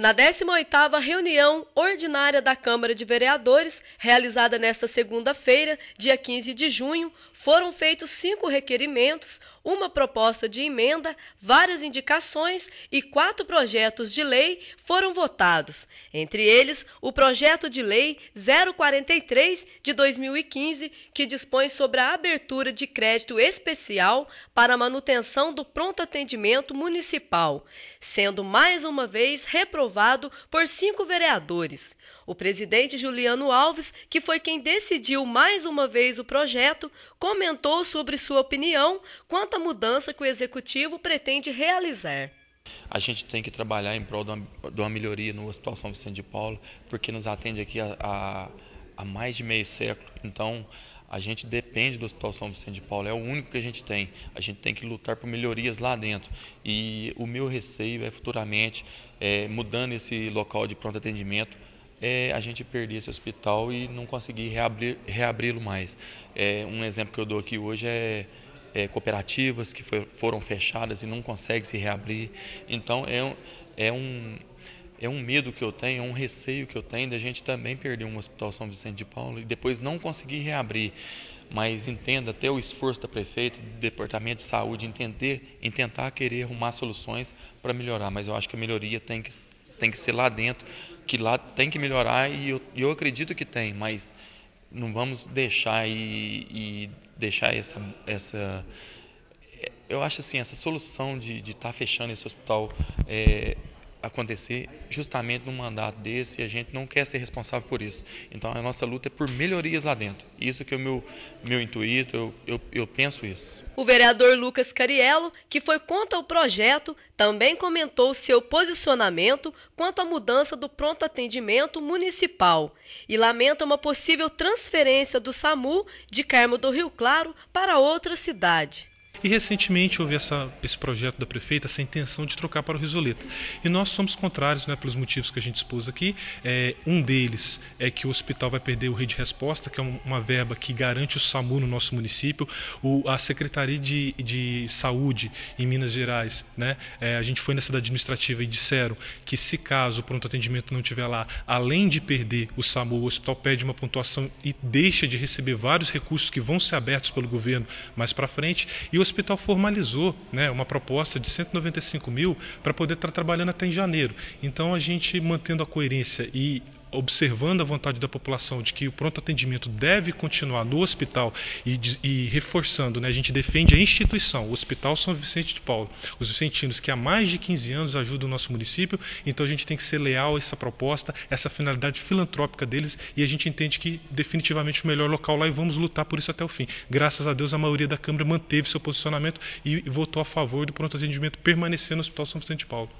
Na 18ª reunião ordinária da Câmara de Vereadores, realizada nesta segunda-feira, dia 15 de junho, foram feitos cinco requerimentos, uma proposta de emenda, várias indicações e quatro projetos de lei foram votados, entre eles o projeto de lei 043 de 2015, que dispõe sobre a abertura de crédito especial para a manutenção do pronto atendimento municipal, sendo mais uma vez reprovado por cinco vereadores. O presidente Juliano Alves, que foi quem decidiu mais uma vez o projeto, comentou sobre sua opinião quanto quanta mudança que o executivo pretende realizar. A gente tem que trabalhar em prol de uma, de uma melhoria no Hospital São Vicente de Paulo, porque nos atende aqui há mais de meio século. Então, a gente depende do Hospital São Vicente de Paulo, é o único que a gente tem. A gente tem que lutar por melhorias lá dentro. E o meu receio é futuramente, é, mudando esse local de pronto atendimento, é a gente perder esse hospital e não conseguir reabri-lo mais. É, um exemplo que eu dou aqui hoje é é, cooperativas que foi, foram fechadas e não conseguem se reabrir. Então é, é, um, é um medo que eu tenho, é um receio que eu tenho da gente também perder um hospital São Vicente de Paulo e depois não conseguir reabrir. Mas entenda até o esforço da prefeita, do departamento de saúde, entender, em tentar querer arrumar soluções para melhorar. Mas eu acho que a melhoria tem que, tem que ser lá dentro, que lá tem que melhorar e eu, eu acredito que tem, mas não vamos deixar e, e deixar essa, essa eu acho assim essa solução de estar tá fechando esse hospital é, acontecer justamente num mandato desse e a gente não quer ser responsável por isso. Então a nossa luta é por melhorias lá dentro. Isso que é o meu, meu intuito, eu, eu, eu penso isso. O vereador Lucas Cariello, que foi contra o projeto, também comentou seu posicionamento quanto à mudança do pronto atendimento municipal e lamenta uma possível transferência do SAMU de Carmo do Rio Claro para outra cidade. E recentemente houve essa, esse projeto da prefeita, essa intenção de trocar para o Risoleta. E nós somos contrários, né, pelos motivos que a gente expôs aqui. É, um deles é que o hospital vai perder o Rede Resposta, que é uma verba que garante o SAMU no nosso município. O, a Secretaria de, de Saúde em Minas Gerais, né, é, a gente foi na cidade administrativa e disseram que se caso o pronto atendimento não tiver lá, além de perder o SAMU, o hospital pede uma pontuação e deixa de receber vários recursos que vão ser abertos pelo governo mais para frente. E o hospital formalizou né, uma proposta de 195 mil para poder estar tá trabalhando até em janeiro. Então, a gente mantendo a coerência e observando a vontade da população de que o pronto atendimento deve continuar no hospital e, e reforçando, né, a gente defende a instituição, o Hospital São Vicente de Paulo, os vicentinos que há mais de 15 anos ajudam o nosso município, então a gente tem que ser leal a essa proposta, essa finalidade filantrópica deles e a gente entende que definitivamente o melhor local lá e vamos lutar por isso até o fim. Graças a Deus a maioria da Câmara manteve seu posicionamento e votou a favor do pronto atendimento permanecer no Hospital São Vicente de Paulo.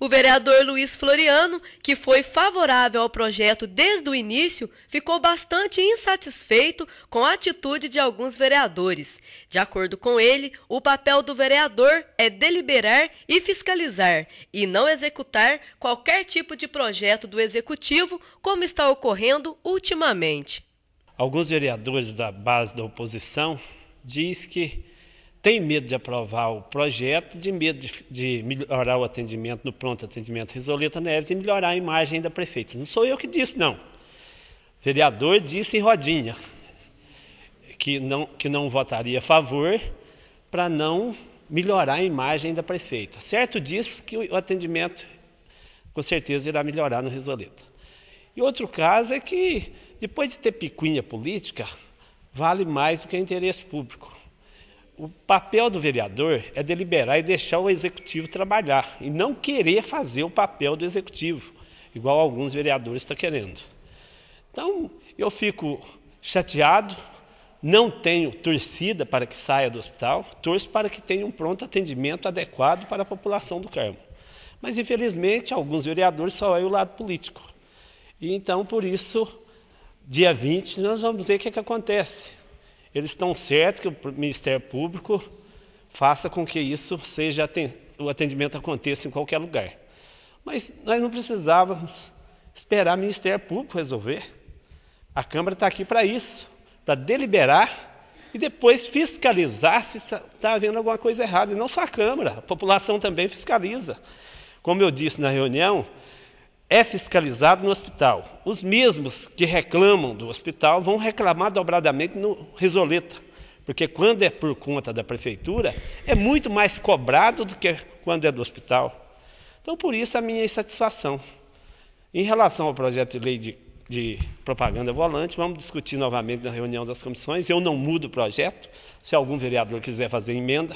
O vereador Luiz Floriano, que foi favorável ao projeto desde o início, ficou bastante insatisfeito com a atitude de alguns vereadores. De acordo com ele, o papel do vereador é deliberar e fiscalizar, e não executar qualquer tipo de projeto do executivo, como está ocorrendo ultimamente. Alguns vereadores da base da oposição diz que tem medo de aprovar o projeto, de medo de, de melhorar o atendimento no pronto atendimento Risoleta Neves e melhorar a imagem da prefeita. Não sou eu que disse, não. O vereador disse em rodinha que não, que não votaria a favor para não melhorar a imagem da prefeita. Certo disse que o atendimento com certeza irá melhorar no Risoleta. E outro caso é que, depois de ter picuinha política, vale mais do que interesse público o papel do vereador é deliberar e deixar o executivo trabalhar e não querer fazer o papel do executivo, igual alguns vereadores estão querendo. Então, eu fico chateado, não tenho torcida para que saia do hospital, torço para que tenha um pronto atendimento adequado para a população do Carmo. Mas, infelizmente, alguns vereadores só é o lado político. E então, por isso, dia 20, nós vamos ver o que, é que acontece. Eles estão certos que o Ministério Público faça com que isso seja o atendimento aconteça em qualquer lugar. Mas nós não precisávamos esperar o Ministério Público resolver. A Câmara está aqui para isso, para deliberar e depois fiscalizar se está tá havendo alguma coisa errada. E não só a Câmara, a população também fiscaliza. Como eu disse na reunião, é fiscalizado no hospital. Os mesmos que reclamam do hospital vão reclamar dobradamente no Resoleta, porque quando é por conta da prefeitura, é muito mais cobrado do que quando é do hospital. Então, por isso a minha insatisfação. Em relação ao projeto de lei de, de propaganda volante, vamos discutir novamente na reunião das comissões. Eu não mudo o projeto. Se algum vereador quiser fazer emenda,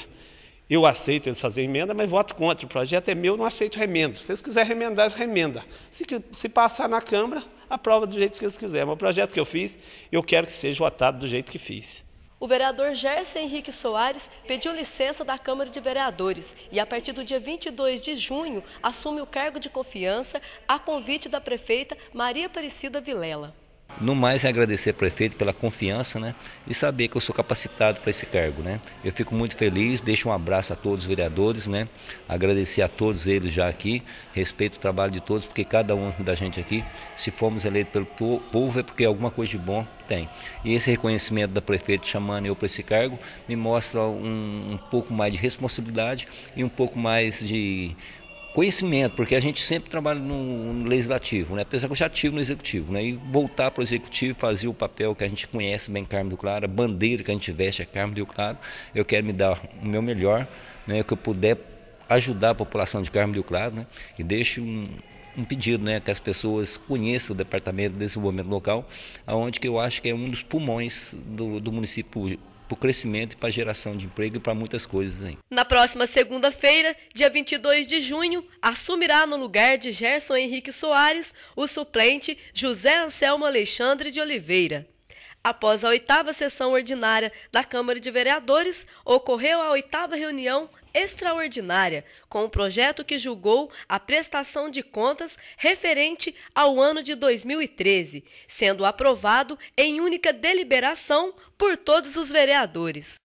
eu aceito eles fazerem emenda, mas voto contra. O projeto é meu, não aceito remendo. Se eles quiserem remendar, eles remenda. Se, se passar na Câmara, aprova do jeito que eles quiserem. Mas o projeto que eu fiz, eu quero que seja votado do jeito que fiz. O vereador Gerson Henrique Soares pediu licença da Câmara de Vereadores e, a partir do dia 22 de junho, assume o cargo de confiança a convite da prefeita Maria Aparecida Vilela. No mais, é agradecer ao prefeito pela confiança né, e saber que eu sou capacitado para esse cargo. Né? Eu fico muito feliz, deixo um abraço a todos os vereadores, né? agradecer a todos eles já aqui, respeito o trabalho de todos, porque cada um da gente aqui, se formos eleitos pelo povo, é porque alguma coisa de bom tem. E esse reconhecimento da prefeita chamando eu para esse cargo me mostra um, um pouco mais de responsabilidade e um pouco mais de conhecimento, porque a gente sempre trabalha no, no legislativo, né? Apesar que eu já estive no executivo, né? E voltar para o executivo, fazer o papel que a gente conhece bem Carmo do Claro, a bandeira que a gente veste é Carmo do Claro. Eu quero me dar o meu melhor, né? O que eu puder ajudar a população de Carmo do Claro, né? E deixo um, um pedido, né, que as pessoas conheçam o Departamento de Desenvolvimento Local, aonde que eu acho que é um dos pulmões do, do município para o crescimento e para a geração de emprego e para muitas coisas. Hein? Na próxima segunda-feira, dia 22 de junho, assumirá no lugar de Gerson Henrique Soares o suplente José Anselmo Alexandre de Oliveira. Após a oitava sessão ordinária da Câmara de Vereadores, ocorreu a oitava reunião extraordinária com o projeto que julgou a prestação de contas referente ao ano de 2013, sendo aprovado em única deliberação por todos os vereadores.